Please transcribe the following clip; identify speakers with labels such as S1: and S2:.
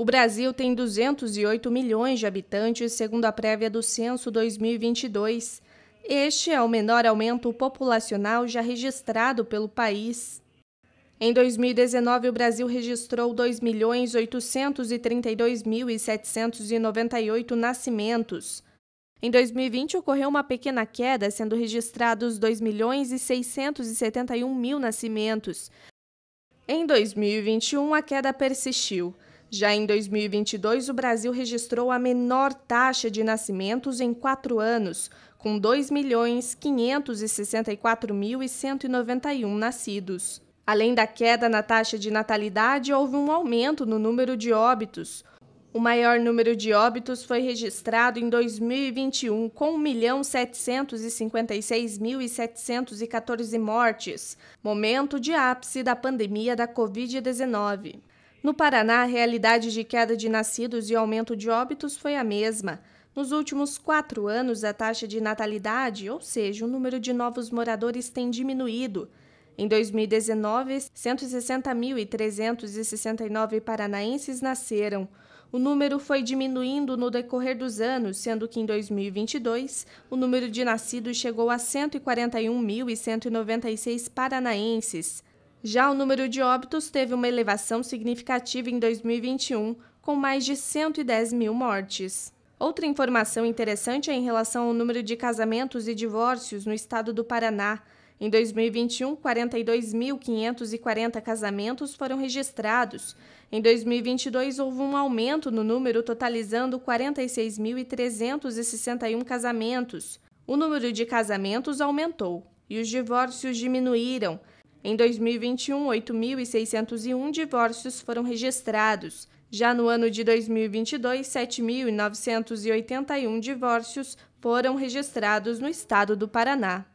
S1: O Brasil tem 208 milhões de habitantes, segundo a prévia do censo 2022. Este é o menor aumento populacional já registrado pelo país. Em 2019, o Brasil registrou 2.832.798 nascimentos. Em 2020, ocorreu uma pequena queda, sendo registrados 2.671.000 nascimentos. Em 2021, a queda persistiu. Já em 2022, o Brasil registrou a menor taxa de nascimentos em quatro anos, com 2.564.191 nascidos. Além da queda na taxa de natalidade, houve um aumento no número de óbitos. O maior número de óbitos foi registrado em 2021, com 1.756.714 mortes, momento de ápice da pandemia da Covid-19. No Paraná, a realidade de queda de nascidos e aumento de óbitos foi a mesma. Nos últimos quatro anos, a taxa de natalidade, ou seja, o número de novos moradores, tem diminuído. Em 2019, 160.369 paranaenses nasceram. O número foi diminuindo no decorrer dos anos, sendo que em 2022 o número de nascidos chegou a 141.196 paranaenses. Já o número de óbitos teve uma elevação significativa em 2021, com mais de 110 mil mortes. Outra informação interessante é em relação ao número de casamentos e divórcios no estado do Paraná. Em 2021, 42.540 casamentos foram registrados. Em 2022, houve um aumento no número, totalizando 46.361 casamentos. O número de casamentos aumentou e os divórcios diminuíram. Em 2021, 8.601 divórcios foram registrados. Já no ano de 2022, 7.981 divórcios foram registrados no estado do Paraná.